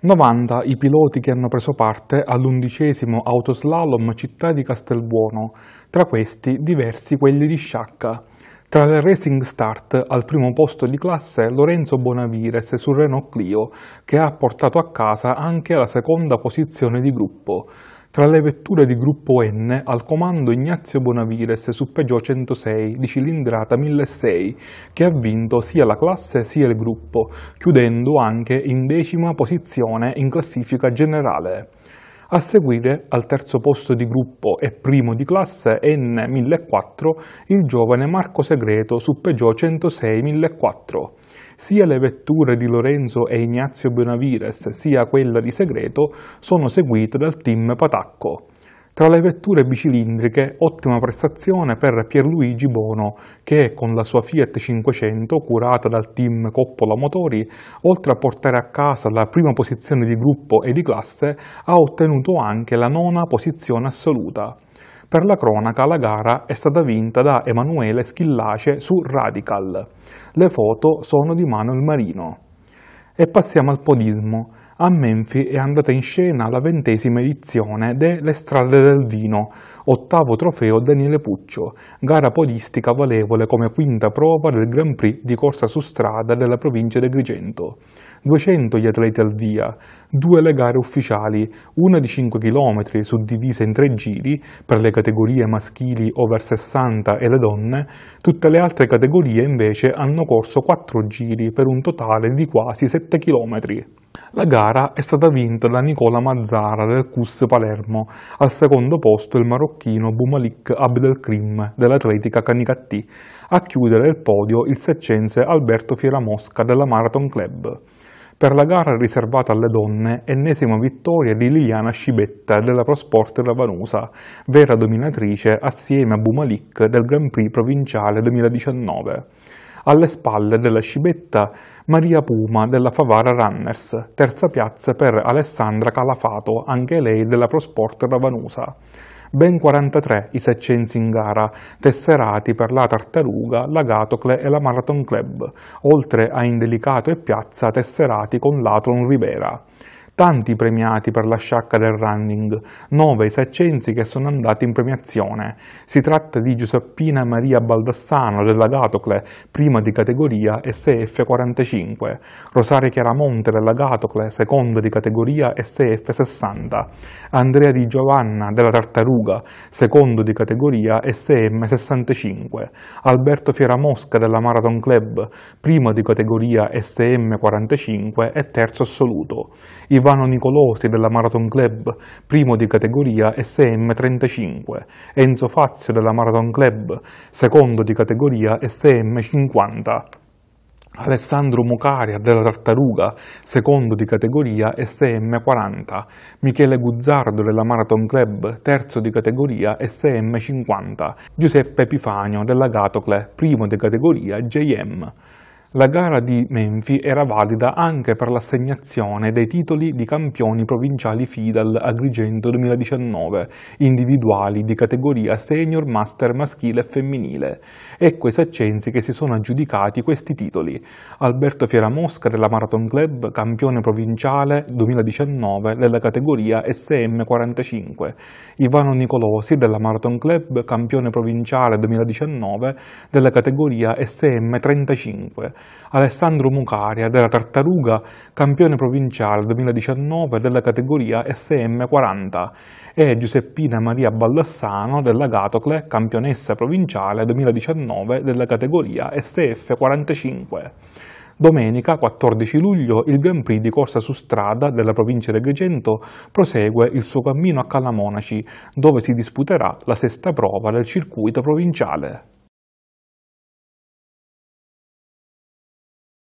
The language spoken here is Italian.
90 i piloti che hanno preso parte all'undicesimo autoslalom città di Castelbuono, tra questi diversi quelli di Sciacca. Tra le Racing Start, al primo posto di classe Lorenzo Bonavires sul Renault Clio, che ha portato a casa anche la seconda posizione di gruppo. Tra le vetture di gruppo N, al comando Ignazio Bonavires su Peugeot 106 di cilindrata 1006, che ha vinto sia la classe sia il gruppo, chiudendo anche in decima posizione in classifica generale. A seguire, al terzo posto di gruppo e primo di classe N1004, il giovane Marco Segreto su Peugeot 106 1004. Sia le vetture di Lorenzo e Ignazio Benavires, sia quella di Segreto sono seguite dal team Patacco. Tra le vetture bicilindriche, ottima prestazione per Pierluigi Bono, che con la sua Fiat 500, curata dal team Coppola Motori, oltre a portare a casa la prima posizione di gruppo e di classe, ha ottenuto anche la nona posizione assoluta. Per la cronaca la gara è stata vinta da Emanuele Schillace su Radical. Le foto sono di Manuel Marino. E passiamo al podismo. A Menfi è andata in scena la ventesima edizione de Le strade del vino, ottavo trofeo Daniele Puccio, gara podistica valevole come quinta prova del Grand Prix di corsa su strada della provincia di Grigento. 200 gli atleti al via, due le gare ufficiali, una di 5 km suddivisa in tre giri per le categorie maschili over 60 e le donne, tutte le altre categorie invece hanno corso 4 giri per un totale di quasi 7 km. La gara è stata vinta da Nicola Mazzara del CUS Palermo, al secondo posto il marocchino Boumalik Abdelkrim dell'Atletica Canicattì, a chiudere il podio il seccense Alberto Fieramosca della Marathon Club. Per la gara riservata alle donne, ennesima vittoria di Liliana Scibetta della Prosport Ravanusa, vera dominatrice assieme a Boumalik del Grand Prix provinciale 2019 alle spalle della scibetta Maria Puma della Favara Runners, terza piazza per Alessandra Calafato, anche lei della Pro Sport Ravanusa. Ben 43 i seccensi in gara, tesserati per la Tartaruga, la Gatocle e la Marathon Club, oltre a Indelicato e Piazza tesserati con l'Atron Rivera tanti premiati per la sciacca del running, nove i saccensi che sono andati in premiazione. Si tratta di Giuseppina Maria Baldassano della Gatocle, prima di categoria SF45, Rosaria Chiaramonte della Gatocle, seconda di categoria SF60, Andrea Di Giovanna della Tartaruga, secondo di categoria SM65, Alberto Fieramosca della Marathon Club, primo di categoria SM45 e terzo assoluto. I Silvano Nicolosi della Marathon Club, primo di categoria SM35, Enzo Fazio della Marathon Club, secondo di categoria SM50. Alessandro Mucaria della Tartaruga, secondo di categoria SM40, Michele Guzzardo della Marathon Club, terzo di categoria SM50, Giuseppe Epifanio della Gatocle, primo di categoria JM. La gara di Menfi era valida anche per l'assegnazione dei titoli di campioni provinciali FIDAL Agrigento 2019, individuali di categoria senior, master, maschile e femminile. Ecco i saccensi che si sono aggiudicati questi titoli. Alberto Fieramosca della Marathon Club, campione provinciale 2019 della categoria SM45. Ivano Nicolosi della Marathon Club, campione provinciale 2019 della categoria SM35. Alessandro Mucaria della Tartaruga, campione provinciale 2019 della categoria SM40 e Giuseppina Maria Ballassano della Gatocle, campionessa provinciale 2019 della categoria SF45. Domenica 14 luglio il Grand Prix di corsa su strada della provincia di Agrigento prosegue il suo cammino a Calamonaci, dove si disputerà la sesta prova del circuito provinciale.